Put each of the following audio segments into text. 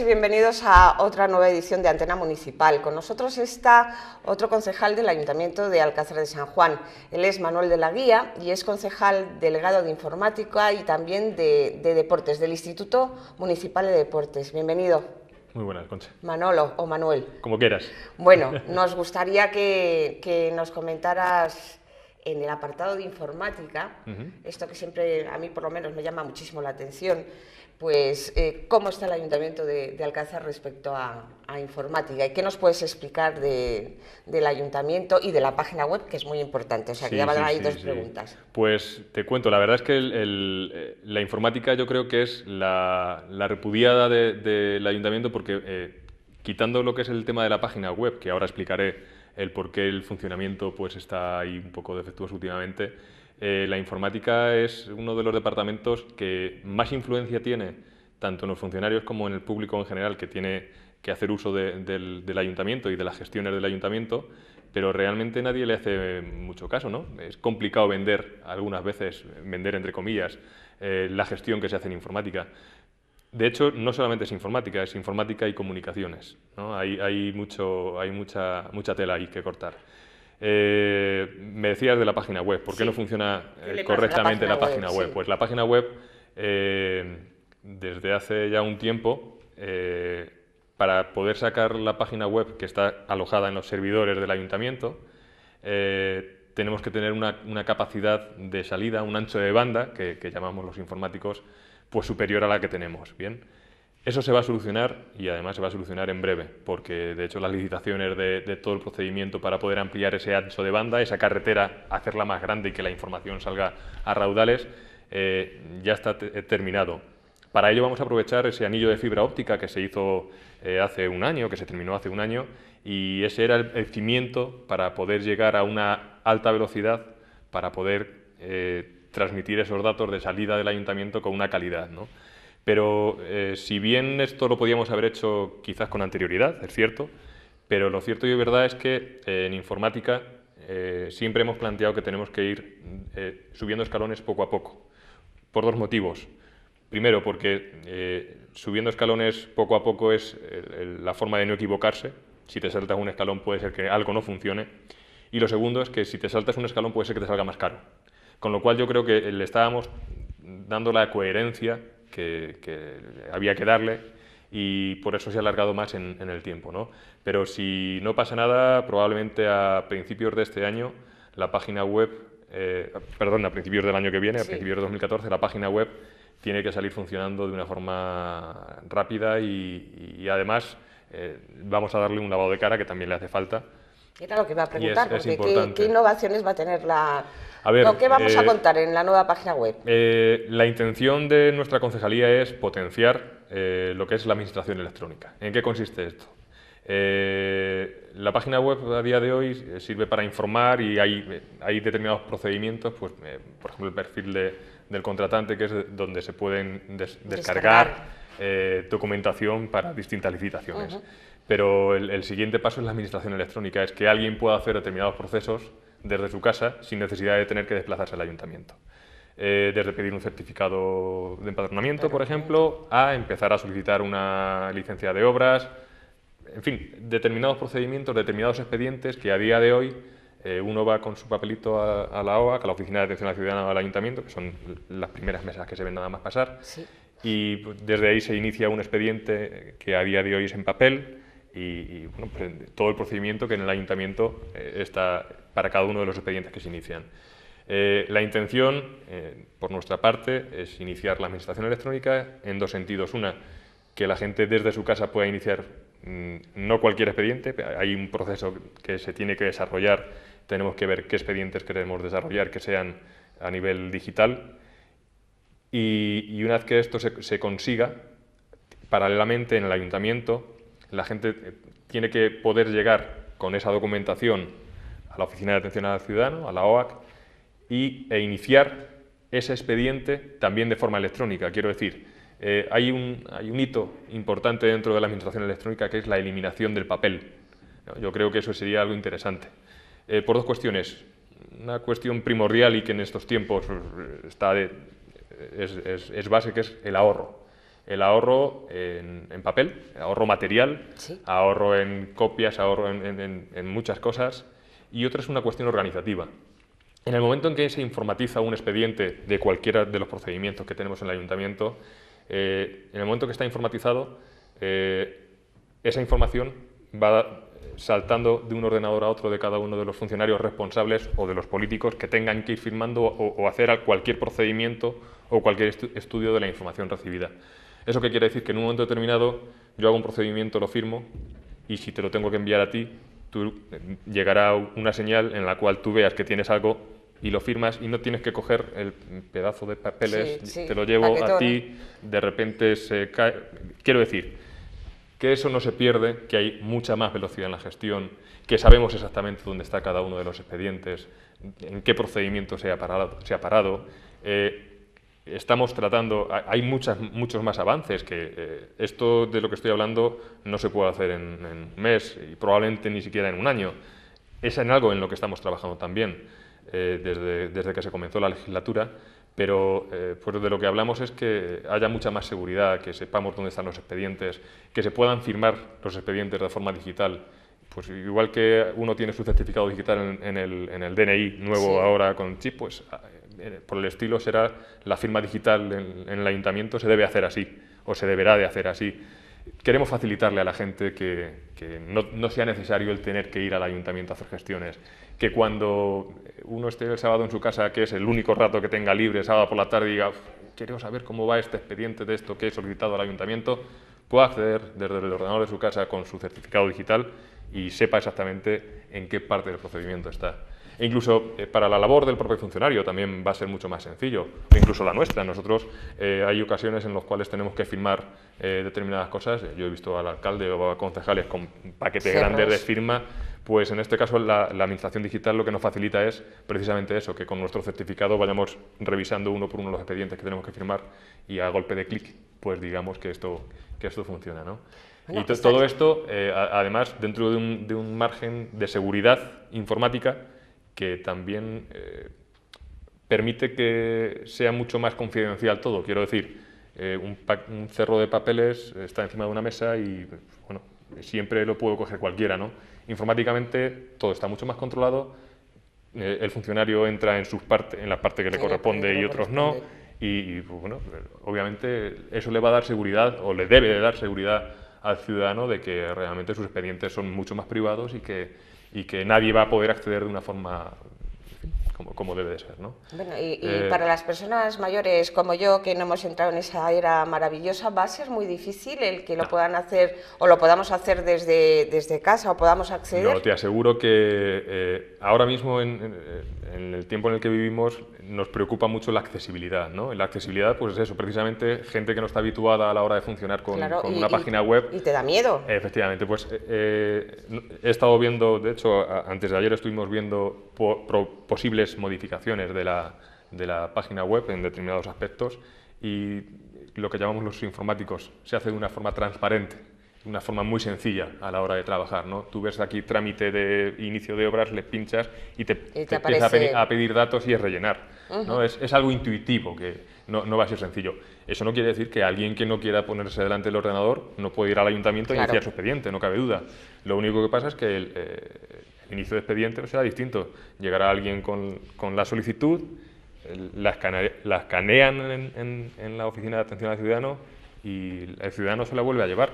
y bienvenidos a otra nueva edición de Antena Municipal. Con nosotros está otro concejal del Ayuntamiento de Alcázar de San Juan. Él es Manuel de la Guía y es concejal delegado de Informática y también de, Deportes, del Instituto Municipal de Deportes. Bienvenido. Muy buenas, Concha. Manolo o Manuel. Como quieras. Bueno, nos gustaría que, nos comentaras en el apartado de informática, esto que siempre a mí por lo menos me llama muchísimo la atención, pues, eh, ¿cómo está el Ayuntamiento de, Alcázar respecto a, informática? ¿Y qué nos puedes explicar del Ayuntamiento y de la página web, que es muy importante? O sea, que ya van ahí dos preguntas. Pues te cuento, la verdad es que eh, la informática yo creo que es la, repudiada del Ayuntamiento porque, eh, quitando lo que es el tema de la página web, que ahora explicaré el por qué el funcionamiento pues, está ahí un poco defectuoso últimamente, eh, la informática es uno de los departamentos que más influencia tiene, tanto en los funcionarios como en el público en general, que tiene que hacer uso del, ayuntamiento y de las gestiones del ayuntamiento, pero realmente nadie le hace mucho caso, ¿no? Es complicado vender, algunas veces, vender entre comillas, eh, la gestión que se hace en informática. De hecho, no solamente es informática, es informática y comunicaciones. Hay, mucha, mucha tela ahí que cortar. Eh, me decías de la página web, ¿por qué no funciona eh, correctamente la página, web? Pues la página web, eh, desde hace ya un tiempo, para poder sacar la página web que está alojada en los servidores del ayuntamiento, tenemos que tener una, capacidad de salida, un ancho de banda, que, que llamamos los informáticos, pues superior a la que tenemos. Bien eso se va a solucionar y además se va a solucionar en breve, porque de hecho las licitaciones de, todo el procedimiento para poder ampliar ese ancho de banda, esa carretera, hacerla más grande y que la información salga a raudales, eh, ya está eh, terminado. Para ello vamos a aprovechar ese anillo de fibra óptica que se hizo eh, hace un año, que se terminó hace un año, y ese era el, cimiento para poder llegar a una alta velocidad, para poder transmitir esos datos de salida del ayuntamiento con una calidad. Pero eh, si bien esto lo podíamos haber hecho quizás con anterioridad, es cierto, pero lo cierto y verdad es que eh, en informática eh, siempre hemos planteado que tenemos que ir subiendo escalones poco a poco, por dos motivos. Primero, porque subiendo escalones poco a poco es la forma de no equivocarse. Si te saltas un escalón puede ser que algo no funcione. Y lo segundo es que si te saltas un escalón puede ser que te salga más caro. Con lo cual yo creo que le estábamos dando la coherencia que, había que darle y por eso se ha alargado más en, el tiempo. ¿no? Pero si no pasa nada, probablemente a principios de este año la página web, eh, perdón, a principios del año que viene, a principios de 2014, la página web tiene que salir funcionando de una forma rápida y, además eh, vamos a darle un lavado de cara que también le hace falta era lo que a preguntar, ¿qué, innovaciones va a tener la... A ¿Qué vamos a eh, contar en la nueva página web? Eh, la intención de nuestra concejalía es potenciar eh, lo que es la administración electrónica. ¿En qué consiste esto? la página web a día de hoy sirve para informar y hay, determinados procedimientos, pues, por ejemplo, el perfil del contratante, que es donde se pueden descargar, documentación para distintas licitaciones pero el, siguiente paso es la administración electrónica, es que alguien pueda hacer determinados procesos desde su casa sin necesidad de tener que desplazarse al ayuntamiento. Eh, desde pedir un certificado de empadronamiento, por ejemplo, a empezar a solicitar una licencia de obras, en fin, determinados procedimientos, determinados expedientes que a día de hoy eh, uno va con su papelito a, la OAC, a la Oficina de Atención al Ciudadano del Ayuntamiento, que son las primeras mesas que se ven nada más pasar, y desde ahí se inicia un expediente que a día de hoy es en papel, y, bueno, pues, todo el procedimiento que en el ayuntamiento eh, está para cada uno de los expedientes que se inician. Eh, la intención, eh, por nuestra parte, es iniciar la administración electrónica en dos sentidos. Una, que la gente desde su casa pueda iniciar mm, no cualquier expediente, hay un proceso que se tiene que desarrollar, tenemos que ver qué expedientes queremos desarrollar que sean a nivel digital. Y, una vez que esto se consiga, paralelamente en el ayuntamiento la gente eh, tiene que poder llegar con esa documentación a la Oficina de Atención al Ciudadano, a la OAC, y, e iniciar ese expediente también de forma electrónica. Quiero decir, eh, hay, un, hito importante dentro de la administración electrónica que es la eliminación del papel. Yo creo que eso sería algo interesante. Eh, por dos cuestiones. Una cuestión primordial y que en estos tiempos está es, es base, que es el ahorro el ahorro en, papel, ahorro material, ahorro en copias, ahorro en, muchas cosas, y otra es una cuestión organizativa. En el momento en que se informatiza un expediente de cualquiera de los procedimientos que tenemos en el ayuntamiento, eh, en el momento que está informatizado, eh, esa información va saltando de un ordenador a otro de cada uno de los funcionarios responsables o de los políticos que tengan que ir firmando o, hacer cualquier procedimiento o cualquier estudio de la información recibida. ¿Eso qué quiere decir? Que en un momento determinado yo hago un procedimiento, lo firmo y si te lo tengo que enviar a ti, eh, llegará una señal en la cual tú veas que tienes algo y lo firmas y no tienes que coger el pedazo de papeles, te lo llevo a ti, de repente se cae. Quiero decir, que eso no se pierde, que hay mucha más velocidad en la gestión, que sabemos exactamente dónde está cada uno de los expedientes, en qué procedimiento se ha parado. Eh, estamos tratando, hay muchas, muchos más avances, que eh, esto de lo que estoy hablando no se puede hacer en, un mes y probablemente ni siquiera en un año. Es en algo en lo que estamos trabajando también eh, desde, desde, que se comenzó la legislatura, pero eh, pues de lo que hablamos es que haya mucha más seguridad, que sepamos dónde están los expedientes, que se puedan firmar los expedientes de forma digital. Pues igual que uno tiene su certificado digital en, el, en el, DNI nuevo ahora con chip, pues ah, eh, por el estilo será la firma digital en, el ayuntamiento se debe hacer así o se deberá de hacer así. Queremos facilitarle a la gente que, no, sea necesario el tener que ir al ayuntamiento a hacer gestiones, que cuando uno esté el sábado en su casa, que es el único rato que tenga libre, sábado por la tarde, diga, queremos saber cómo va este expediente de esto que he solicitado al ayuntamiento, pueda acceder desde el ordenador de su casa con su certificado digital y sepa exactamente en qué parte del procedimiento está. E incluso eh, para la labor del propio funcionario también va a ser mucho más sencillo, incluso la nuestra. Nosotros eh, hay ocasiones en las cuales tenemos que firmar eh, determinadas cosas. Yo he visto al alcalde o a concejales con paquetes grandes de firma. Pues en este caso la, administración digital lo que nos facilita es precisamente eso, que con nuestro certificado vayamos revisando uno por uno los expedientes que tenemos que firmar y a golpe de clic, pues digamos que esto, que esto funciona. ¿no? y todo esto, además, dentro de un, de un margen de seguridad informática que también eh, permite que sea mucho más confidencial todo. Quiero decir, eh, un, cerro de papeles está encima de una mesa y bueno, siempre lo puedo coger cualquiera. ¿no? Informáticamente todo está mucho más controlado, eh, el funcionario entra en, sus parte, en la parte que le corresponde y otros no. Y, pues, bueno, obviamente eso le va a dar seguridad o le debe de dar seguridad al ciudadano de que realmente sus expedientes son mucho más privados y que y que nadie va a poder acceder de una forma como, debe de ser. ¿no? Bueno, y, eh, para las personas mayores como yo, que no hemos entrado en esa era maravillosa, va a ser muy difícil el que lo ah. puedan hacer o lo podamos hacer desde, desde casa o podamos acceder. te aseguro que eh, ahora mismo, en, en, el tiempo en el que vivimos, nos preocupa mucho la accesibilidad. ¿no? La accesibilidad, pues es eso, precisamente gente que no está habituada a la hora de funcionar con, una página web. Y te da miedo. Efectivamente, pues eh, he estado viendo, de hecho, antes de ayer estuvimos viendo posibles modificaciones de la, página web en determinados aspectos y lo que llamamos los informáticos se hace de una forma transparente, de una forma muy sencilla a la hora de trabajar. ¿no? Tú ves aquí trámite de inicio de obras, le pinchas y te, a pedir, datos y es rellenar. ¿no? Es, es, algo intuitivo que, no, no, va a ser sencillo. Eso no quiere decir que alguien que no quiera ponerse delante del ordenador no puede ir al ayuntamiento y iniciar su expediente, no cabe duda. Lo único que pasa es que el, eh, inicio de expediente será distinto. Llegará alguien con, la solicitud, la, escanean en, la oficina de atención al ciudadano y el ciudadano se la vuelve a llevar.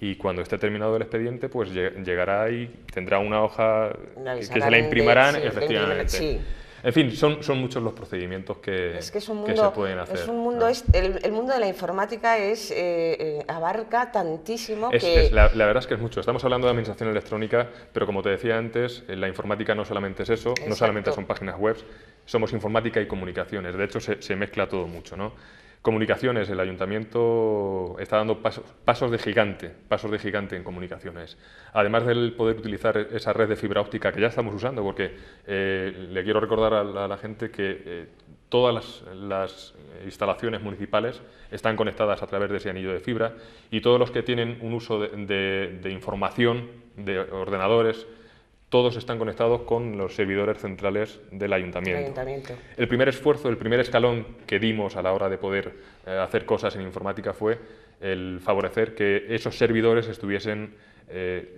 Y cuando esté terminado el expediente, pues llegará y tendrá una hoja que se la imprimarán, efectivamente. En fin, son, muchos los procedimientos que, se pueden hacer. Es un mundo, el, mundo de la informática es, eh, eh, abarca tantísimo que... La, verdad es que es mucho. Estamos hablando de administración electrónica, pero como te decía antes, eh, la informática no solamente es eso, no solamente son páginas web, somos informática y comunicaciones. De hecho, se, se mezcla todo mucho, ¿no? Comunicaciones, el ayuntamiento está dando pasos, de gigante, pasos de gigante en comunicaciones. Además del poder utilizar esa red de fibra óptica que ya estamos usando, porque eh, le quiero recordar a la, gente que eh, todas las, instalaciones municipales están conectadas a través de ese anillo de fibra y todos los que tienen un uso de información, de ordenadores, todos están conectados con los servidores centrales del ayuntamiento. El, primer esfuerzo, el primer escalón que dimos a la hora de poder eh, hacer cosas en informática fue el favorecer que esos servidores estuviesen eh,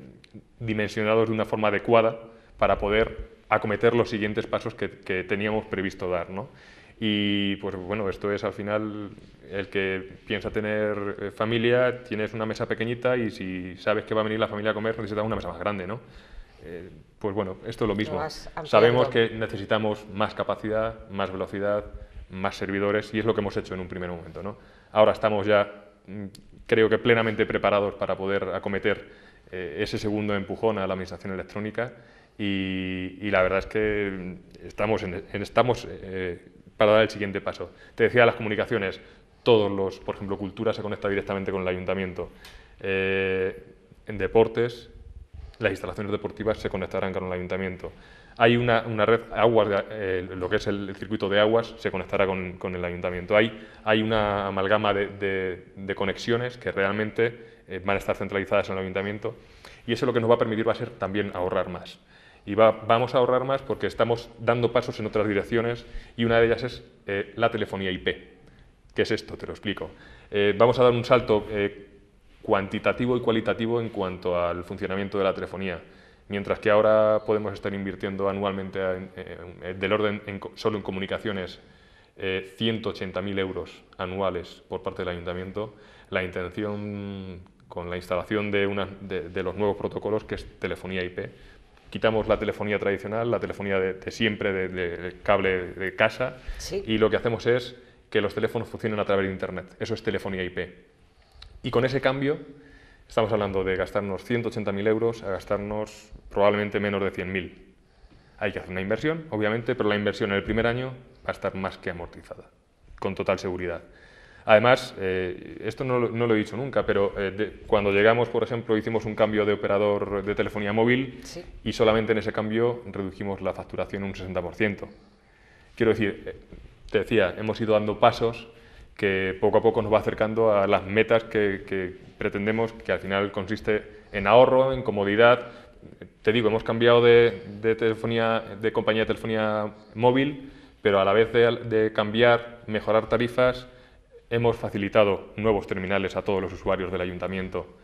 dimensionados de una forma adecuada para poder acometer los siguientes pasos que, teníamos previsto dar. Y pues bueno, esto es al final el que piensa tener eh, familia, tienes una mesa pequeñita y si sabes que va a venir la familia a comer necesitas una mesa más grande, ¿no? Eh, pues bueno, esto es lo mismo. Sabemos que necesitamos más capacidad, más velocidad, más servidores y es lo que hemos hecho en un primer momento. ¿no? Ahora estamos ya, mm, creo que plenamente preparados para poder acometer eh, ese segundo empujón a la administración electrónica y, la verdad es que estamos, en, estamos eh, para dar el siguiente paso. Te decía las comunicaciones, todos los, por ejemplo, cultura se conecta directamente con el ayuntamiento. en deportes, las instalaciones deportivas se conectarán con el ayuntamiento. Hay una, red aguas, eh, lo que es el, circuito de aguas, se conectará con, el ayuntamiento. Hay, hay una amalgama de, conexiones que realmente eh, van a estar centralizadas en el ayuntamiento y eso lo que nos va a permitir va a ser también ahorrar más. Y vamos a ahorrar más porque estamos dando pasos en otras direcciones y una de ellas es eh, la telefonía IP. ¿Qué es esto? Te lo explico. vamos a dar un salto cuantitativo y cualitativo en cuanto al funcionamiento de la telefonía. Mientras que ahora podemos estar invirtiendo anualmente del orden en, solo en comunicaciones 180.000 eh, euros anuales por parte del ayuntamiento, la intención con la instalación de, los nuevos protocolos, que es telefonía IP, quitamos la telefonía tradicional, la telefonía de, siempre, ...de cable de casa, y lo que hacemos es que los teléfonos funcionen a través de Internet. Eso es telefonía IP. Y con ese cambio estamos hablando de gastarnos 180.000 euros a gastarnos probablemente menos de 100.000. Hay que hacer una inversión, obviamente, pero la inversión en el primer año va a estar más que amortizada, con total seguridad. Además, eh, esto no, lo he dicho nunca, pero eh, cuando llegamos, por ejemplo, hicimos un cambio de operador de telefonía móvil y solamente en ese cambio redujimos la facturación un 60%. Quiero decir, eh, te decía, hemos ido dando pasos que poco a poco nos va acercando a las metas que, pretendemos, que al final consiste en ahorro, en comodidad. Te digo, hemos cambiado de, telefonía, de compañía de telefonía móvil, pero a la vez de, cambiar, mejorar tarifas, hemos facilitado nuevos terminales a todos los usuarios del ayuntamiento.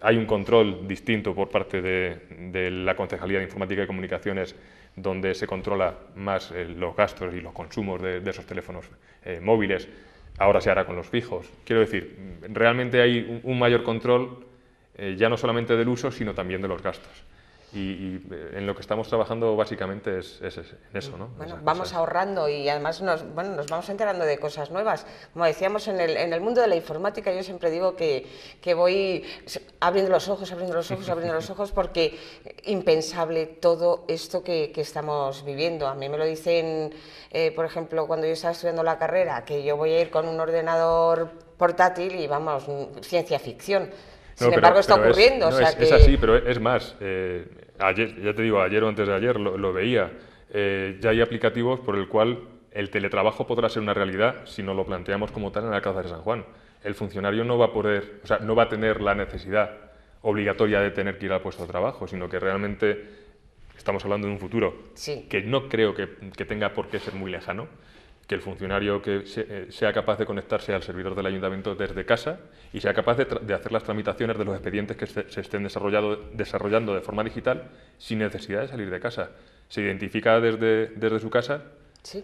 Hay un control distinto por parte de, la Concejalía de Informática y Comunicaciones, donde se controla más eh, los gastos y los consumos de, esos teléfonos eh, móviles ahora se hará con los fijos. Quiero decir, realmente hay un mayor control eh, ya no solamente del uso, sino también de los gastos. Y, eh, en lo que estamos trabajando básicamente es, en eso, ¿no? Bueno, vamos ahorrando y además nos, bueno, nos vamos enterando de cosas nuevas. Como decíamos, en el, mundo de la informática yo siempre digo que, voy abriendo los ojos, abriendo los ojos, abriendo los ojos, porque impensable todo esto que, estamos viviendo. A mí me lo dicen, eh, por ejemplo, cuando yo estaba estudiando la carrera, que yo voy a ir con un ordenador portátil y vamos, ciencia ficción. Sin embargo, está ocurriendo. Es, así, pero es más. Eh, ayer, ya te digo, ayer o antes de ayer lo, veía, eh, ya hay aplicativos por el cual el teletrabajo podrá ser una realidad si no lo planteamos como tal en la Casa de San Juan. El funcionario no va a poder, no va a tener la necesidad obligatoria de tener que ir al puesto de trabajo, sino que realmente estamos hablando de un futuro que no creo que tenga por qué ser muy lejano que el funcionario que eh, sea capaz de conectarse al servidor del ayuntamiento desde casa y sea capaz de, hacer las tramitaciones de los expedientes que se, estén desarrollando de forma digital sin necesidad de salir de casa. Se identifica desde, desde su casa,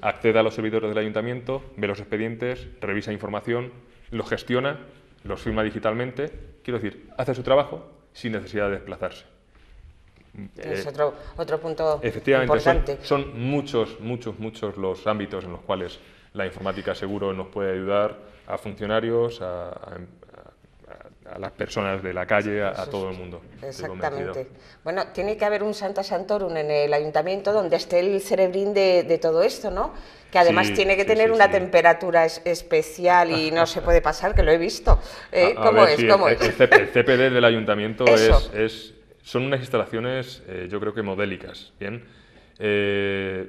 accede a los servidores del ayuntamiento, ve los expedientes, revisa información, los gestiona, los firma digitalmente, quiero decir, hace su trabajo sin necesidad de desplazarse. Es eh, otro, otro, punto importante. Son, muchos, muchos, muchos los ámbitos en los cuales la informática seguro nos puede ayudar a funcionarios, a, las personas de la calle, a, todo el mundo. Exactamente. Bueno, tiene que haber un Santa Santorum en el ayuntamiento donde esté el cerebrín de, todo esto, ¿no? que además tiene que tener una temperatura especial y no se puede pasar, que lo he visto. Eh, ¿Cómo es? el, CPD del ayuntamiento es, son unas instalaciones, eh, yo creo que modélicas, ¿bien? Eh,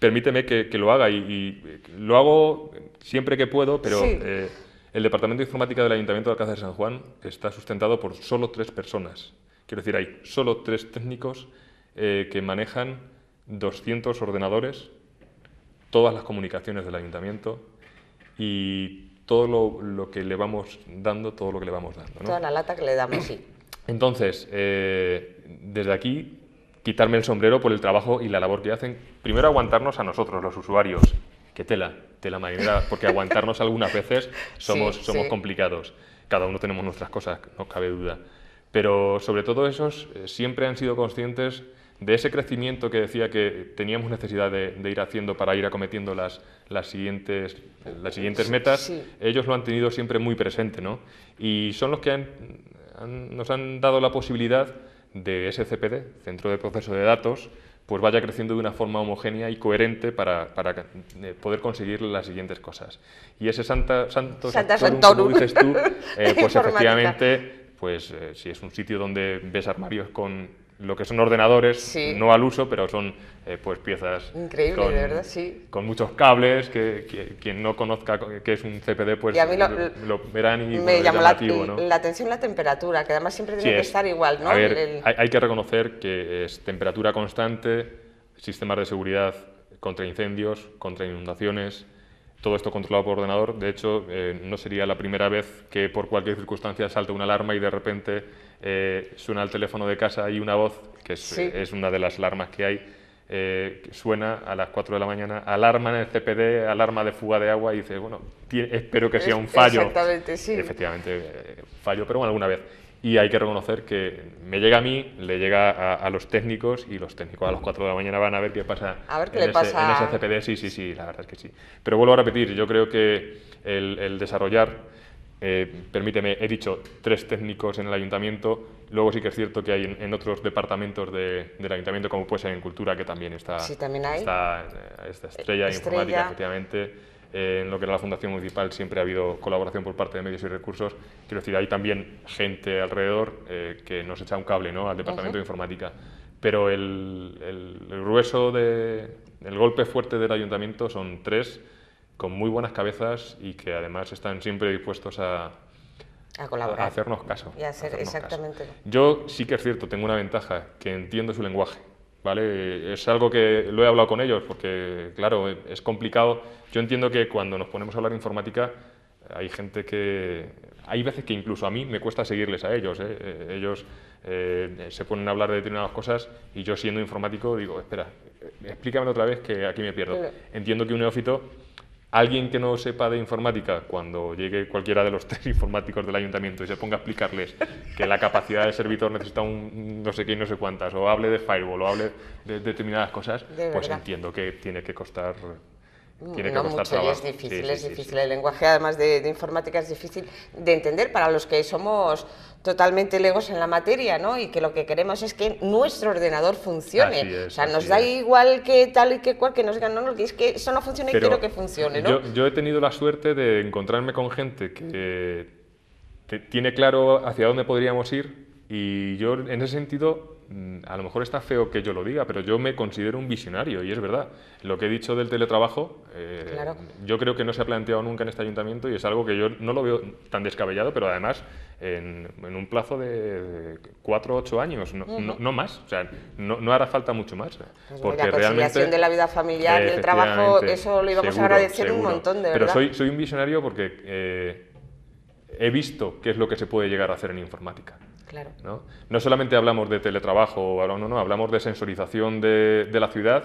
permíteme que, que, lo haga y, eh, lo hago siempre que puedo, pero el Departamento de Informática del Ayuntamiento de Alcázar de San Juan está sustentado por solo tres personas. Quiero decir, hay solo tres técnicos que manejan 200 ordenadores, todas las comunicaciones del ayuntamiento y todo lo, lo, que le vamos dando, todo lo que le vamos dando. Toda la lata que le damos, sí. Entonces, eh, desde aquí, quitarme el sombrero por el trabajo y la labor que hacen. Primero, aguantarnos a nosotros, los usuarios. Que tela, tela marinera, porque aguantarnos algunas veces somos, somos complicados. Cada uno tenemos nuestras cosas, no cabe duda. Pero sobre todo esos eh, siempre han sido conscientes de ese crecimiento que decía que teníamos necesidad de, ir haciendo para ir acometiendo las, las siguientes, las siguientes metas, ellos lo han tenido siempre muy presente, ¿no? Y son los que han nos han dado la posibilidad de SCPD, Centro de Proceso de Datos, pues vaya creciendo de una forma homogénea y coherente para, para eh, poder conseguir las siguientes cosas. Y ese Santa, Santa Santorum, Como dices tú, eh, pues efectivamente, pues eh, si es un sitio donde ves armarios con lo que son ordenadores, no al uso, pero son eh, pues piezas con, muchos cables, que, quien no conozca qué es un CPD, pues lo, verán y me llamó la, atención la temperatura, que además siempre tiene que estar igual, ¿no? hay, hay, que reconocer que es temperatura constante, sistemas de seguridad contra incendios, contra inundaciones, todo esto controlado por ordenador. De hecho, eh, no sería la primera vez que por cualquier circunstancia salta una alarma y de repente eh, suena el teléfono de casa y una voz, que es, una de las alarmas que hay, eh, que suena a las 4 de la mañana, alarma en el CPD, alarma de fuga de agua y dice, bueno, espero que sea un fallo. sí. Efectivamente, fallo, pero alguna vez y hay que reconocer que me llega a mí, le llega a, los técnicos y los técnicos a las 4 de la mañana van a ver qué pasa, a ver qué le pasa... en ese CPD. Sí, sí, sí, la verdad es que sí. Pero vuelvo a repetir, yo creo que el, desarrollar, eh, permíteme, he dicho tres técnicos en el ayuntamiento, luego sí que es cierto que hay en, otros departamentos de, del ayuntamiento, como puede ser en cultura, que también está, eh, esta estrella, estrella. informática, efectivamente en lo que era la Fundación Municipal siempre ha habido colaboración por parte de medios y recursos. Quiero decir, hay también gente alrededor eh, que nos echa un cable ¿no? al Departamento de Informática. Pero el, grueso, de, el golpe fuerte del ayuntamiento son tres con muy buenas cabezas y que además están siempre dispuestos a, hacernos caso. exactamente. Caso. Yo sí que es cierto, tengo una ventaja, que entiendo su lenguaje. ¿vale? Es algo que lo he hablado con ellos porque, claro, es complicado. Yo entiendo que cuando nos ponemos a hablar de informática hay gente que... Hay veces que incluso a mí me cuesta seguirles a ellos. ¿eh? Eh, ellos eh, se ponen a hablar de determinadas cosas y yo siendo informático digo, espera, explícame otra vez que aquí me pierdo. Entiendo que un neófito alguien que no sepa de informática, cuando llegue cualquiera de los tres informáticos del ayuntamiento y se ponga a explicarles que la capacidad del servidor necesita un no sé qué y no sé cuántas, o hable de firewall, o hable de determinadas cosas, pues entiendo que tiene que costar Mm, no mucho, es difícil, es difícil. el lenguaje, además de, informática, es difícil de entender para los que somos totalmente legos en la materia, ¿no? Y que lo que queremos es que nuestro ordenador funcione. o sea, nos da igual que tal y que cual, que nos digan, no, es que eso no funciona y quiero que funcione, Yo, he tenido la suerte de encontrarme con gente que tiene claro hacia dónde podríamos ir y yo, en ese sentido, Mm, a lo mejor está feo que yo lo diga, pero yo me considero un visionario y es verdad. Lo que he dicho del teletrabajo, eh, yo creo que no se ha planteado nunca en este ayuntamiento y es algo que yo no lo veo tan descabellado, pero además en, un plazo de 4 o 8 años, no, más. O sea, no, hará falta mucho más. Pues porque la realmente, de la vida familiar y el trabajo, eso lo íbamos a agradecer un montón, de verdad. Pero soy, soy un visionario porque eh, he visto qué es lo que se puede llegar a hacer en informática. Claro. ¿no? solamente hablamos de teletrabajo, no, no, hablamos de sensorización de, la ciudad,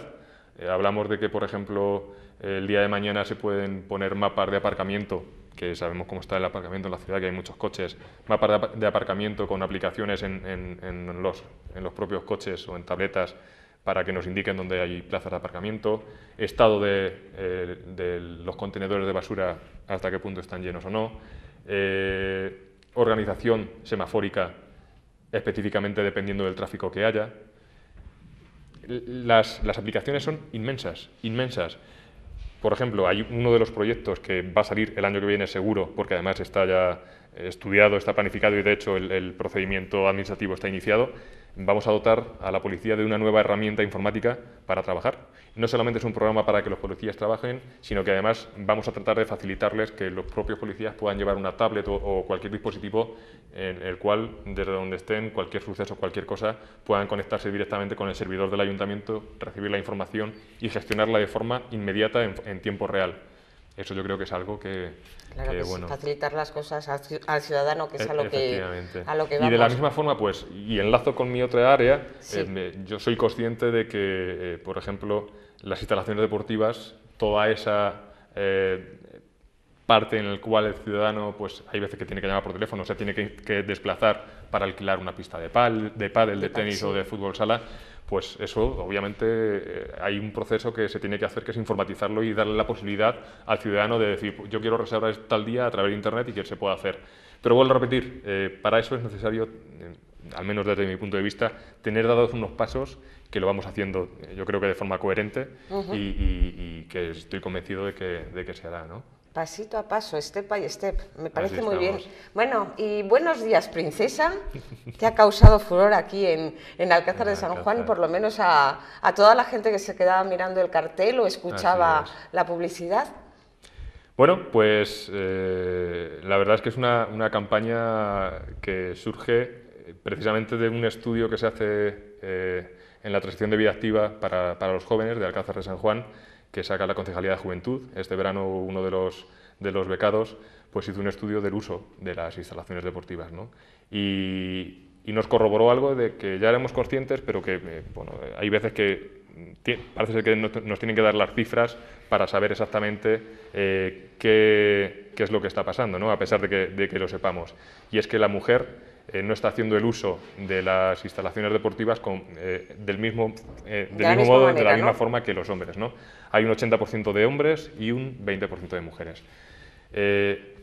eh, hablamos de que, por ejemplo, el día de mañana se pueden poner mapas de aparcamiento, que sabemos cómo está el aparcamiento en la ciudad, que hay muchos coches, mapas de aparcamiento con aplicaciones en, los, en los propios coches o en tabletas para que nos indiquen dónde hay plazas de aparcamiento, estado de, eh, los contenedores de basura, hasta qué punto están llenos o no, eh, organización semafórica específicamente dependiendo del tráfico que haya. Las, aplicaciones son inmensas, inmensas. Por ejemplo, hay uno de los proyectos que va a salir el año que viene seguro, porque además está ya eh, estudiado, está planificado y de hecho el, procedimiento administrativo está iniciado, vamos a dotar a la policía de una nueva herramienta informática para trabajar. No solamente es un programa para que los policías trabajen, sino que además vamos a tratar de facilitarles que los propios policías puedan llevar una tablet o, cualquier dispositivo en el cual, desde donde estén, cualquier suceso, cualquier cosa, puedan conectarse directamente con el servidor del ayuntamiento, recibir la información y gestionarla de forma inmediata en tiempo real. Eso yo creo que es algo que... facilitar las cosas al, ciudadano, que es e-, a lo que, a Y de la misma forma, pues, y enlazo con mi otra área, eh, yo soy consciente de que, eh, por ejemplo, las instalaciones deportivas, toda esa eh, parte en la cual el ciudadano, pues, hay veces que tiene que llamar por teléfono, o sea, tiene que, desplazar para alquilar una pista de, pal, de pádel, de, tenis o de fútbol sala, pues eso obviamente eh, hay un proceso que se tiene que hacer que es informatizarlo y darle la posibilidad al ciudadano de decir yo quiero reservar tal día a través de internet y que se pueda hacer. Pero vuelvo a repetir, eh, para eso es necesario, eh, al menos desde mi punto de vista, tener dados unos pasos que lo vamos haciendo yo creo que de forma coherente y, que estoy convencido de que, de que se hará. ¿no? Pasito a paso, step by step. Me parece muy bien. Bueno, y buenos días, princesa. ¿Qué ha causado furor aquí en, en Alcázar de San Juan, por lo menos a, a toda la gente que se quedaba mirando el cartel o escuchaba la publicidad. Bueno, pues eh, la verdad es que es una, campaña que surge eh, precisamente de un estudio que se hace eh, en la transición de vida activa para, para los jóvenes de Alcázar de San Juan que saca la Concejalía de Juventud. Este verano uno de los, de los becados pues hizo un estudio del uso de las instalaciones deportivas. ¿no? Y, nos corroboró algo de que ya éramos conscientes, pero que eh, bueno, hay veces que parece ser que nos tienen que dar las cifras para saber exactamente eh, qué, qué, es lo que está pasando, ¿no? a pesar de que, de que lo sepamos. Y es que la mujer eh, no está haciendo el uso de las instalaciones deportivas con, del mismo, del de mismo modo, de la misma forma que los hombres. ¿no? hay un 80% de hombres y un 20% de mujeres. Eh,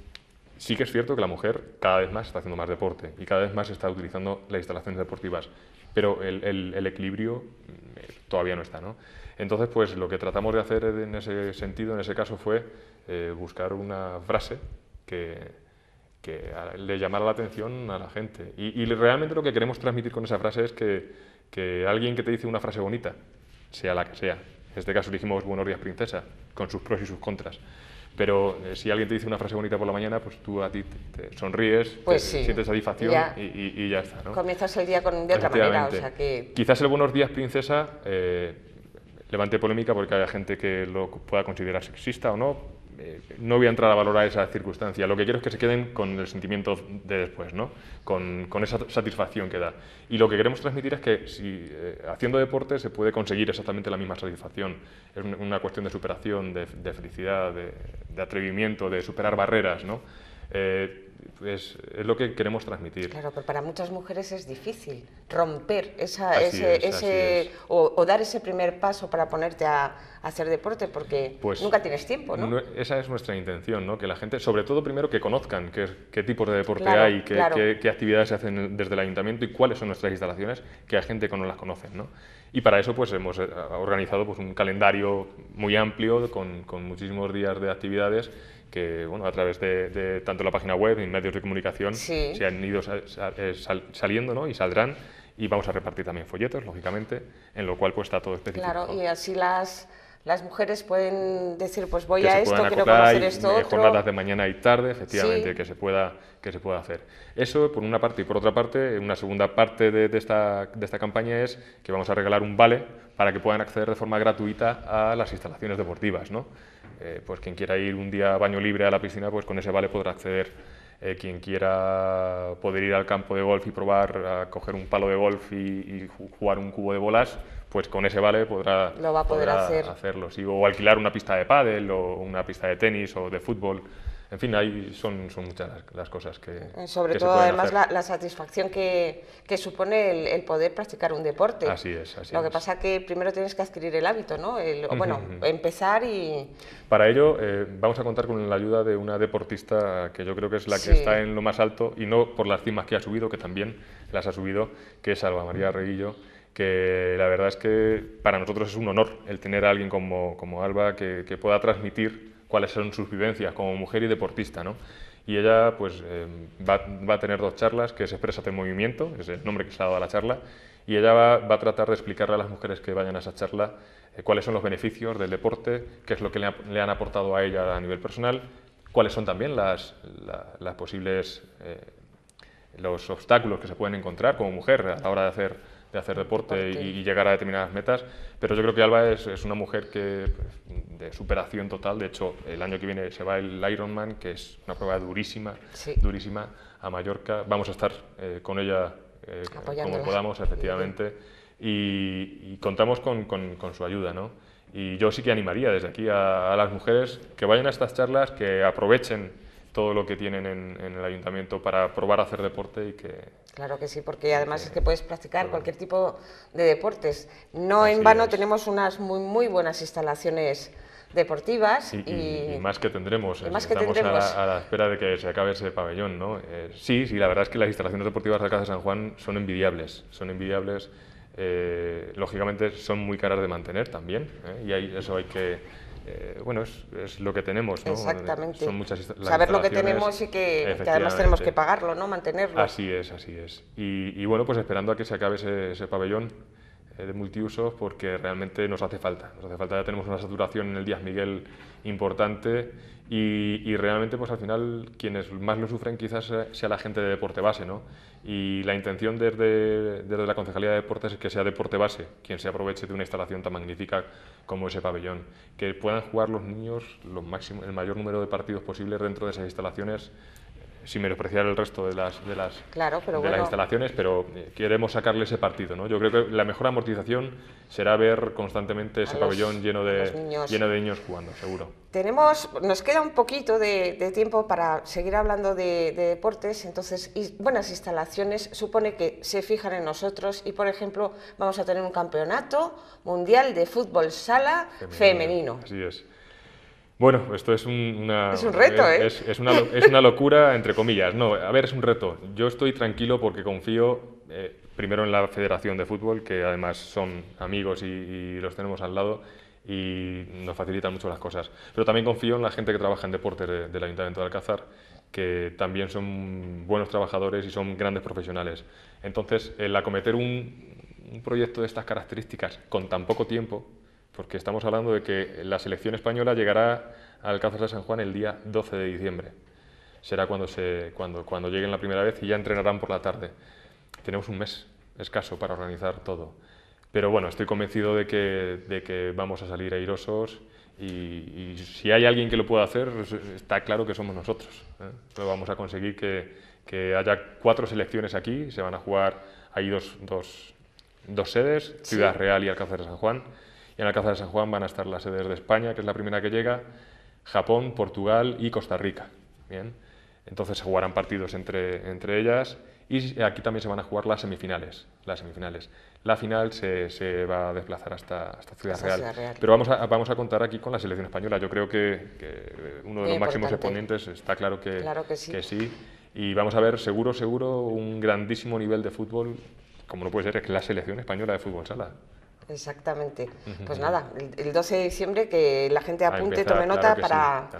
sí que es cierto que la mujer cada vez más está haciendo más deporte y cada vez más está utilizando las instalaciones deportivas, pero el, equilibrio mm, todavía no está. ¿no? Entonces, pues lo que tratamos de hacer en ese sentido, en ese caso, fue eh, buscar una frase que, le llamara la atención a la gente. Y, realmente lo que queremos transmitir con esa frase es que, que alguien que te dice una frase bonita, sea la que sea, en este caso dijimos buenos días princesa, con sus pros y sus contras. Pero eh, si alguien te dice una frase bonita por la mañana, pues tú a ti te, sonríes, pues sientes satisfacción Y, ya está. Comienzas el día con, de otra manera. O sea que... Quizás el buenos días princesa eh, levante polémica porque haya gente que lo pueda considerar sexista o no, eh, no voy a entrar a valorar esa circunstancia, lo que quiero es que se queden con el sentimiento de después, ¿no? con, esa satisfacción que da. Y lo que queremos transmitir es que si, eh, haciendo deporte se puede conseguir exactamente la misma satisfacción, es una cuestión de superación, de, felicidad, de, de, atrevimiento, de superar barreras. ¿no? Eh, es, lo que queremos transmitir. Claro, pero para muchas mujeres es difícil romper esa, ese, o, dar ese primer paso para ponerte a, hacer deporte porque pues nunca tienes tiempo, ¿no? Esa es nuestra intención, ¿no? Que la gente, sobre todo primero, que conozcan qué, qué tipos de deporte hay, qué, qué, actividades se hacen desde el ayuntamiento y cuáles son nuestras instalaciones, que hay gente que no las conoce. ¿no? Y para eso pues hemos eh, organizado pues, un calendario muy amplio con, con muchísimos días de actividades que bueno, a través de, tanto la página web y medios de comunicación se han ido eh, saliendo ¿no? y saldrán y vamos a repartir también folletos, lógicamente, en lo cual cuesta está todo específico Claro, y así las, mujeres pueden decir, pues voy a esto, quiero hacer esto eh, otro. jornadas de mañana y tarde, efectivamente, que, se pueda, que se pueda hacer. Eso por una parte. Y por otra parte, una segunda parte de, de, esta, de esta campaña es que vamos a regalar un vale para que puedan acceder de forma gratuita a las instalaciones deportivas, ¿no? Eh, pues quien quiera ir un día a baño libre a la piscina, pues con ese vale podrá acceder. Eh, quien quiera poder ir al campo de golf y probar a coger un palo de golf y, jugar un cubo de bolas, pues con ese vale podrá, Lo va a poder hacerlo. o alquilar una pista de pádel o una pista de tenis o de fútbol. En fin, ahí son, muchas las, cosas que. Eh, sobre todo, además, La, satisfacción que, supone el, poder practicar un deporte. Así es, así Lo que pasa que primero tienes que adquirir el hábito, ¿no? bueno, empezar y. Para ello, eh, vamos a contar con la ayuda de una deportista que yo creo que es la que está en lo más alto y no por las cimas que ha subido, que también las ha subido, que es Alba María Reguillo que la verdad es que para nosotros es un honor el tener a alguien como, como Alba que, que pueda transmitir cuáles son sus vivencias como mujer y deportista. ¿no? Y ella pues, eh, va, a tener dos charlas, que es expresa en Movimiento, es el nombre que se ha dado a la charla, y ella va, a tratar de explicarle a las mujeres que vayan a esa charla eh, cuáles son los beneficios del deporte, qué es lo que le, han aportado a ella a nivel personal, cuáles son también las, posibles, eh, los obstáculos que se pueden encontrar como mujer a la hora de hacer de hacer deporte, Y, llegar a determinadas metas. Pero yo creo que Alba es, una mujer que, de superación total. De hecho, el año que viene se va el Ironman, que es una prueba durísima, durísima a Mallorca. Vamos a estar eh, con ella eh, como podamos, efectivamente. Y, contamos con, su ayuda, Y yo sí que animaría desde aquí a las mujeres que vayan a estas charlas, que aprovechen todo lo que tienen en, el ayuntamiento para probar a hacer deporte y que... Claro que sí, porque además es que puedes practicar cualquier tipo de deportes. No en vano tenemos unas muy, muy buenas instalaciones deportivas y, más que tendremos. Eh, estamos A, la, espera de que se acabe ese pabellón, ¿no? Eh, sí, sí, la verdad es que las instalaciones deportivas de la Casa de San Juan son envidiables, son envidiables. Eh, lógicamente son muy caras de mantener también y ahí eso hay que eh, bueno, es, lo que tenemos, ¿no? muchas Saber lo que tenemos y que, además tenemos que pagarlo, ¿no? Mantenerlo. Así es, así es. Y, bueno, pues esperando a que se acabe ese, ese pabellón eh, de multiusos porque realmente nos hace falta. Nos hace falta, ya tenemos una saturación en el Díaz Miguel importante y, realmente pues al final quienes más lo sufren quizás sea la gente de deporte base. ¿no? Y la intención desde, la Concejalía de Deportes es que sea deporte base quien se aproveche de una instalación tan magnífica como ese pabellón. Que puedan jugar los niños los máximo, el mayor número de partidos posibles dentro de esas instalaciones sin menospreciar el resto de las, de las, las instalaciones, pero eh, queremos sacarle ese partido. ¿no? Yo creo que la mejor amortización será ver constantemente ese pabellón lleno de, lleno de niños jugando, seguro. Tenemos, nos queda un poquito de, tiempo para seguir hablando de, deportes, entonces y buenas instalaciones supone que se fijan en nosotros y, por ejemplo, vamos a tener un campeonato mundial de fútbol sala femenino. femenino. Así es. Bueno, esto es una... Es ¿eh? Es, una, locura, entre comillas. No, a ver, es un reto. Yo estoy tranquilo porque confío eh, primero en la Federación de Fútbol, que además son amigos y, los tenemos al lado y nos facilitan mucho las cosas. Pero también confío en la gente que trabaja en deportes del Ayuntamiento de Alcázar, que también son buenos trabajadores y son grandes profesionales. Entonces, el acometer un proyecto de estas características con tan poco tiempo, porque estamos hablando de que la selección española llegará al Alcázar de San Juan el día 12 de diciembre. Será cuando, se, cuando, cuando lleguen la primera vez y ya entrenarán por la tarde. Tenemos un mes escaso para organizar todo. Pero bueno, estoy convencido de que, de que vamos a salir airosos y, si hay alguien que lo pueda hacer, está claro que somos nosotros. ¿eh? vamos a conseguir que, que, haya cuatro selecciones aquí, se van a jugar, ahí dos, dos, dos sedes, Ciudad Real y Alcázar de San Juan en Alcázar de San Juan van a estar las sedes de España, que es la primera que llega, Japón, Portugal y Costa Rica. Entonces se jugarán partidos entre, entre ellas y aquí también se van a jugar las semifinales. Las semifinales. La final se, va a desplazar hasta, hasta Ciudad, Real. Pero vamos a, vamos a contar aquí con la selección española. Yo creo que, uno de los máximos exponentes está claro que, sí. Y vamos a ver seguro, seguro, un grandísimo nivel de fútbol, como no puede ser, es la selección española de fútbol sala. Exactamente. Pues nada, el, 12 de diciembre que la gente apunte, tome nota para,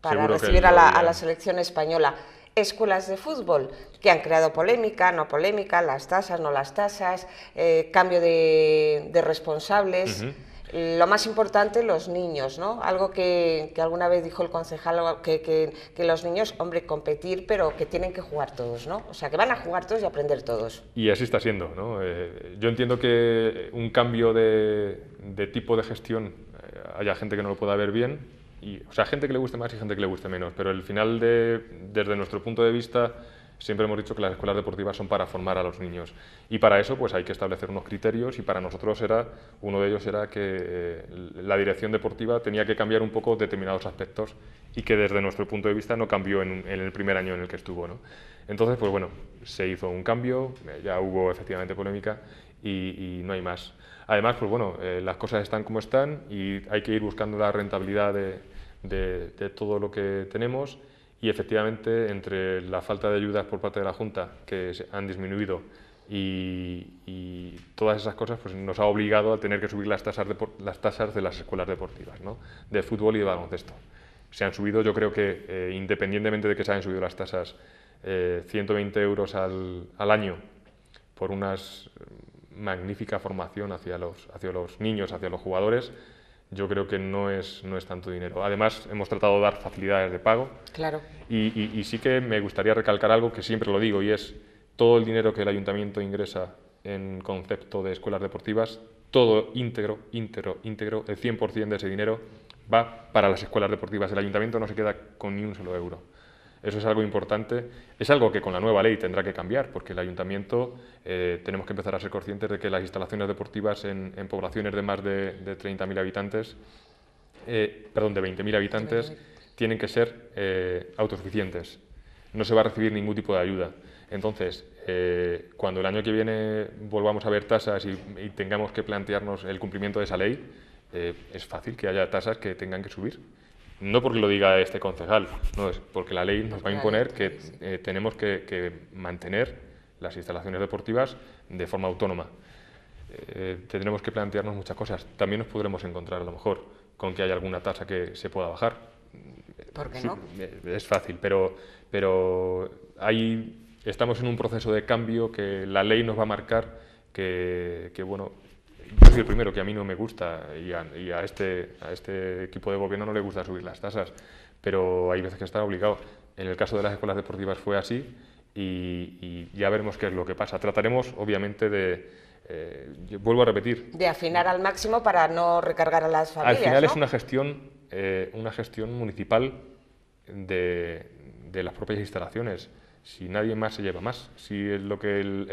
para recibir a la, selección española escuelas de fútbol que han creado polémica, no polémica, las tasas, no las tasas, eh, cambio de, responsables lo más importante, los niños, ¿no? Algo que, que alguna vez dijo el concejal, que, que, los niños, hombre, competir, pero que tienen que jugar todos, ¿no? O sea, que van a jugar todos y aprender todos. Y así está siendo, ¿no? Eh, yo entiendo que un cambio de, de tipo de gestión eh, haya gente que no lo pueda ver bien, y, o sea, gente que le guste más y gente que le guste menos, pero al final, de, desde nuestro punto de vista Siempre hemos dicho que las escuelas deportivas son para formar a los niños y para eso pues hay que establecer unos criterios y para nosotros era uno de ellos era que eh, la dirección deportiva tenía que cambiar un poco determinados aspectos y que desde nuestro punto de vista no cambió en, el primer año en el que estuvo. ¿no? Entonces pues bueno, se hizo un cambio, eh, ya hubo efectivamente polémica y, no hay más. Además pues bueno, eh, las cosas están como están y hay que ir buscando la rentabilidad de, de todo lo que tenemos y efectivamente, entre la falta de ayudas por parte de la Junta, que han disminuido, y, todas esas cosas, pues nos ha obligado a tener que subir las tasas de, las tasas de las escuelas deportivas, ¿no? de fútbol y de baloncesto. Se han subido, yo creo que eh, independientemente de que se hayan subido las tasas 120 eh, euros al, año por una eh, magnífica formación hacia los, hacia los niños, hacia los jugadores, yo creo que no es, no es tanto dinero. Además, hemos tratado de dar facilidades de pago. Claro. Y, y, sí que me gustaría recalcar algo que siempre lo digo, y es todo el dinero que el ayuntamiento ingresa en concepto de escuelas deportivas, todo íntegro, íntegro, íntegro, el 100% de ese dinero va para las escuelas deportivas. El ayuntamiento no se queda con ni un solo euro. Eso es algo importante. Es algo que con la nueva ley tendrá que cambiar, porque el ayuntamiento eh, tenemos que empezar a ser conscientes de que las instalaciones deportivas en, poblaciones de más de, de 30.000 habitantes, eh, perdón, de 20.000 habitantes, tienen que ser eh, autosuficientes. No se va a recibir ningún tipo de ayuda. Entonces, cuando el año que viene volvamos a ver tasas y tengamos que plantearnos el cumplimiento de esa ley, es fácil que haya tasas que tengan que subir no porque lo diga este concejal, no, es porque la ley nos va a imponer que eh, tenemos que, mantener las instalaciones deportivas de forma autónoma. Eh, tendremos que plantearnos muchas cosas. También nos podremos encontrar a lo mejor con que haya alguna tasa que se pueda bajar. ¿Por qué no? Eh, es fácil, pero, pero estamos en un proceso de cambio que la ley nos va a marcar que, que bueno, yo soy el primero que a mí no me gusta y a, este, a este equipo de gobierno no le gusta subir las tasas, pero hay veces que están obligado En el caso de las escuelas deportivas fue así y, ya veremos qué es lo que pasa. Trataremos, obviamente, de, eh, vuelvo a repetir. De afinar al máximo para no recargar a las familias. Al final es una gestión, eh, una gestión municipal de, de, las propias instalaciones si nadie más se lleva más, si es lo que el,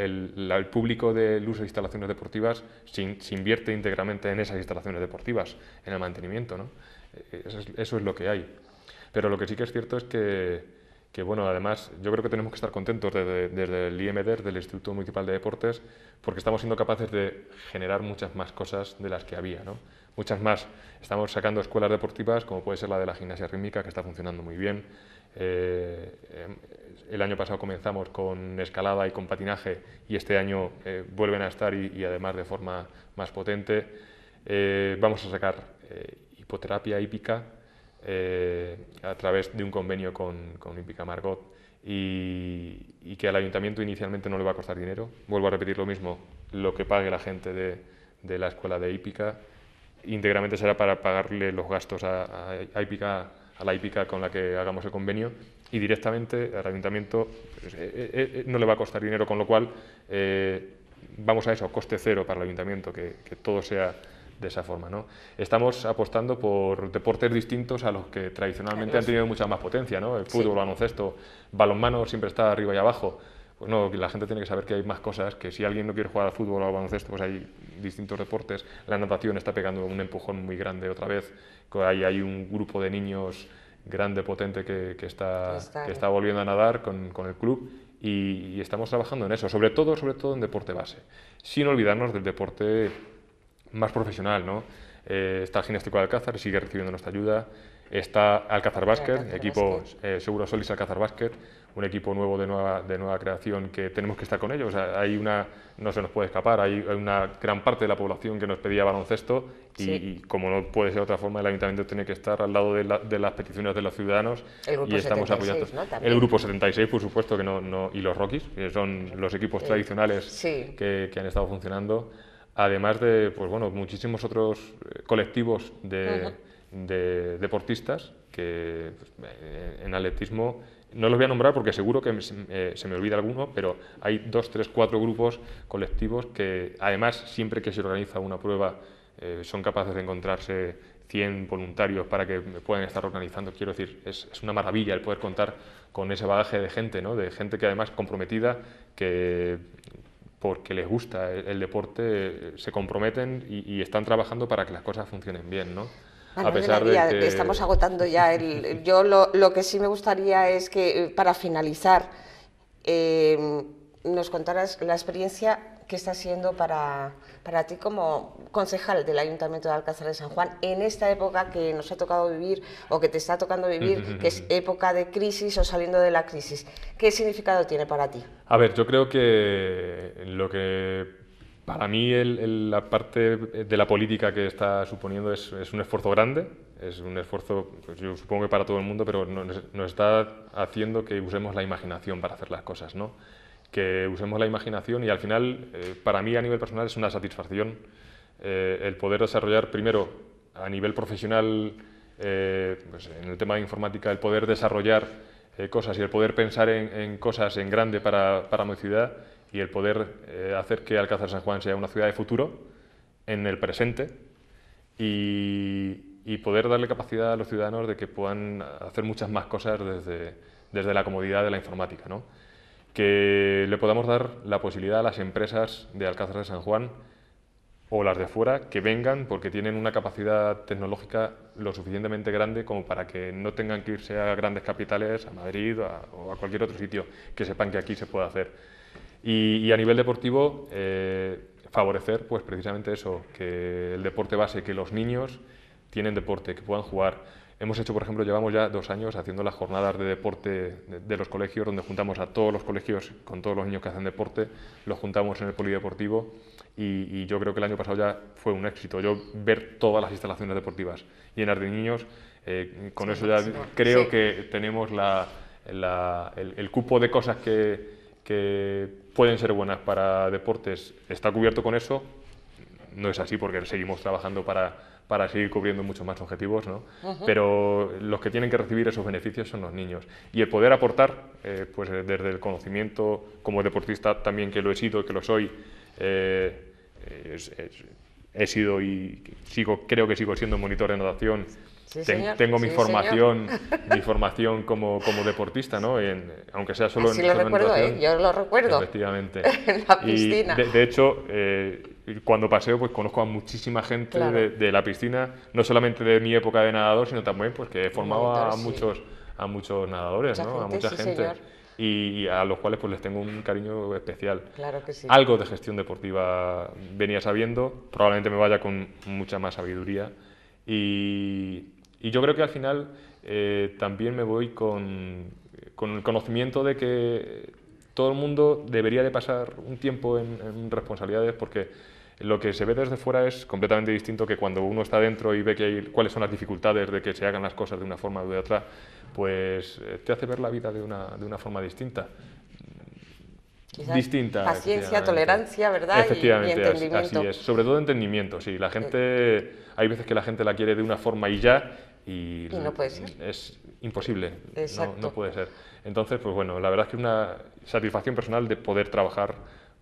el, público del uso de instalaciones deportivas se, invierte íntegramente en esas instalaciones deportivas, en el mantenimiento, ¿no? Eh, eso es, lo que hay. Pero lo que sí que es cierto es que, que bueno, además yo creo que tenemos que estar contentos desde, desde el IMDER, del Instituto Municipal de Deportes, porque estamos siendo capaces de generar muchas más cosas de las que había, ¿no? Muchas más. Estamos sacando escuelas deportivas, como puede ser la de la gimnasia rítmica, que está funcionando muy bien, eh, em, el año pasado comenzamos con escalada y con patinaje y este año eh, vuelven a estar y, además de forma más potente. Eh, vamos a sacar hipoterapia hípica a través de un convenio con, Hípica Margot y, que al ayuntamiento inicialmente no le va a costar dinero. Vuelvo a repetir lo mismo, lo que pague la gente de, la escuela de hípica íntegramente será para pagarle los gastos a, a, a hípica a la IPICA con la que hagamos el convenio y directamente al ayuntamiento pues, eh, eh, eh, no le va a costar dinero, con lo cual vamos a eso, coste cero para el ayuntamiento, que, todo sea de esa forma. ¿no? Estamos apostando por deportes distintos a los que tradicionalmente han tenido mucha más potencia, ¿no? el fútbol, el baloncesto, balonmano siempre está arriba y abajo. Pues no, la gente tiene que saber que hay más cosas, que si alguien no quiere jugar al fútbol o al baloncesto, pues hay distintos deportes. La natación está pegando un empujón muy grande otra vez. Hay, hay un grupo de niños grande, potente, que, está, volviendo a nadar con, el club y, estamos trabajando en eso, sobre todo, sobre todo en deporte base, sin olvidarnos del deporte más profesional, ¿no? Eh, está el Gimnástico de Alcázar, sigue recibiendo nuestra ayuda. Está Alcázar Básquet, equipo eh, Seguro Solis Alcázar Básquet, un equipo nuevo de nueva, de nueva creación que tenemos que estar con ellos. hay una, no se nos puede escapar, hay, una gran parte de la población que nos pedía baloncesto y, como no puede ser de otra forma, el ayuntamiento tiene que estar al lado de, las peticiones de los ciudadanos y estamos apoyando. El grupo 76, por supuesto, que no, y los Rockies, que son los equipos tradicionales que, han estado funcionando además de pues bueno, muchísimos otros eh, colectivos de, deportistas que pues, eh, en atletismo no los voy a nombrar porque seguro que eh, se me olvida alguno, pero hay dos, tres, cuatro grupos colectivos que además siempre que se organiza una prueba eh, son capaces de encontrarse 100 voluntarios para que puedan estar organizando. Quiero decir, es, una maravilla el poder contar con ese bagaje de gente, ¿no? de gente que además comprometida, que porque les gusta el, deporte, eh, se comprometen y, y, están trabajando para que las cosas funcionen bien. ¿no? Ah, a pesar de que... Estamos agotando ya el... Yo lo, que sí me gustaría es que, eh, para finalizar, eh, nos contaras la experiencia que está siendo para, para ti como concejal del Ayuntamiento de Alcázar de San Juan en esta época que nos ha tocado vivir o que te está tocando vivir, que es época de crisis o saliendo de la crisis. ¿Qué significado tiene para ti? A ver, yo creo que lo que para mí la parte de la política que está suponiendo es, un esfuerzo grande, es un esfuerzo, pues yo supongo que para todo el mundo, pero nos, está haciendo que usemos la imaginación para hacer las cosas, ¿no? que usemos la imaginación y al final, eh, para mí a nivel personal es una satisfacción eh, el poder desarrollar primero a nivel profesional, eh, pues en el tema de informática, el poder desarrollar cosas y el poder pensar en, cosas en grande para, para mi ciudad y el poder eh, hacer que Alcázar San Juan sea una ciudad de futuro en el presente y, poder darle capacidad a los ciudadanos de que puedan hacer muchas más cosas desde, la comodidad de la informática. Que le podamos dar la posibilidad a las empresas de Alcázar de San Juan o las de fuera que vengan porque tienen una capacidad tecnológica lo suficientemente grande como para que no tengan que irse a grandes capitales, a Madrid o a cualquier otro sitio, que sepan que aquí se puede hacer. Y, a nivel deportivo, eh, favorecer pues precisamente eso, que el deporte base, que los niños tienen deporte, que puedan jugar. Hemos hecho, por ejemplo, llevamos ya dos años haciendo las jornadas de deporte de, los colegios, donde juntamos a todos los colegios con todos los niños que hacen deporte, los juntamos en el polideportivo y, yo creo que el año pasado ya fue un éxito. Yo ver todas las instalaciones deportivas llenas de niños, eh, con eso ya creo que tenemos el, cupo de cosas que, que pueden ser buenas para deportes está cubierto con eso. No es así porque seguimos trabajando para, para seguir cubriendo muchos más objetivos, ¿no? Pero los que tienen que recibir esos beneficios son los niños. Y el poder aportar, eh, pues desde el conocimiento, como deportista también que lo he sido, que lo soy, eh, he sido y sigo, creo que sigo siendo monitor de natación tengo mi formación, mi formación como, como deportista, ¿no? aunque sea solo en lo recuerdo, ¿eh? yo lo recuerdo. Efectivamente. en la piscina. De, hecho, eh, cuando paseo, pues conozco a muchísima gente de, la piscina, no solamente de mi época de nadador, sino también pues que he formado a muchos, a muchos nadadores, ¿no? a mucha gente. Y, a los cuales pues les tengo un cariño especial. Claro que sí. Algo de gestión deportiva venía sabiendo, probablemente me vaya con mucha más sabiduría y y yo creo que al final eh, también me voy con, el conocimiento de que todo el mundo debería de pasar un tiempo en, responsabilidades porque lo que se ve desde fuera es completamente distinto que cuando uno está dentro y ve cuáles son las dificultades de que se hagan las cosas de una forma u de otra, pues eh, te hace ver la vida de una, de una forma distinta. distinta. Paciencia, tolerancia, ¿verdad? Efectivamente, Así, así es. Sobre todo entendimiento, sí. La gente, hay veces que la gente la quiere de una forma y ya, y, no Es imposible, no, no, puede ser. Entonces, pues bueno, la verdad es que una satisfacción personal de poder trabajar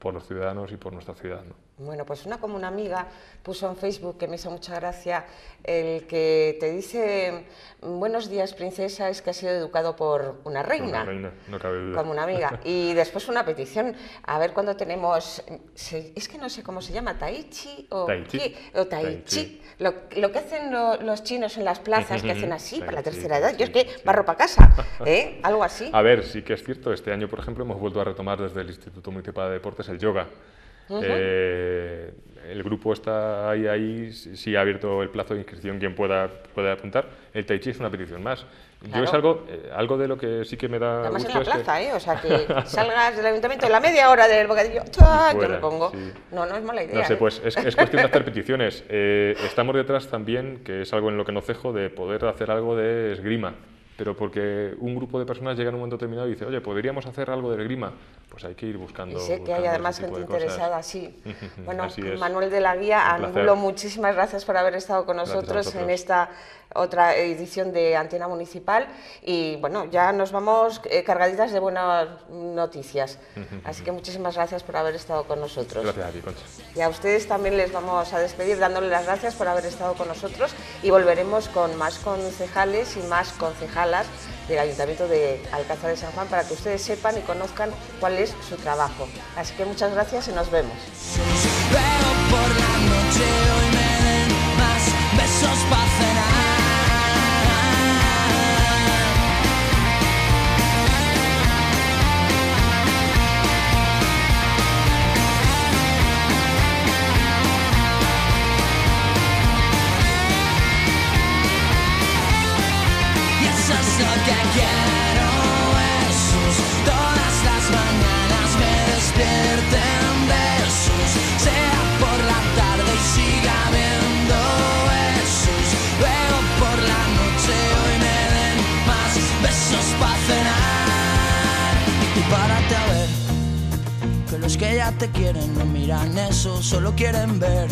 por los ciudadanos y por nuestra ciudad. Bueno, pues una como una amiga puso en Facebook, que me hizo mucha gracia, el que te dice, buenos días princesa, es que ha sido educado por una reina. reina, no cabe Como una amiga. Y después una petición, a ver cuándo tenemos, es que no sé cómo se llama, taichi o taichi, o tai chi. Lo, que hacen los chinos en las plazas, que hacen así para la tercera edad, yo es que barro para casa, ¿eh? algo así. A ver, sí que es cierto, este año por ejemplo hemos vuelto a retomar desde el Instituto Municipal de Deportes yoga. Eh, el grupo está ahí, ahí, sí ha abierto el plazo de inscripción quien pueda, apuntar. El Tai Chi es una petición más. Yo es algo, eh, algo de lo que sí que me da Además en la plaza, ¿eh? O sea, que salgas del ayuntamiento en la media hora del bocadillo, pongo. No, no es mala idea. No sé, ¿eh? pues es, es, cuestión de hacer peticiones. estamos detrás también, que es algo en lo que no cejo, de poder hacer algo de esgrima pero porque un grupo de personas llega en un momento determinado y dice, oye, podríamos hacer algo de esgrima pues hay que ir buscando. Y sé que hay además gente interesada, sí. Bueno, Manuel de la Guía, Angulo, muchísimas gracias por haber estado con nosotros en esta otra edición de Antena Municipal. Y bueno, ya nos vamos eh, cargaditas de buenas noticias. Así que muchísimas gracias por haber estado con nosotros. Gracias a Y a ustedes también les vamos a despedir ...dándoles las gracias por haber estado con nosotros y volveremos con más concejales y más concejalas del Ayuntamiento de Alcázar de San Juan para que ustedes sepan y conozcan cuál es su trabajo. Así que muchas gracias y nos vemos. Los que ya te quieren no miran eso, solo quieren ver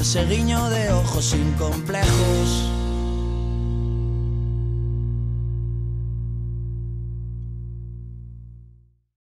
ese guiño de ojos sin complejos.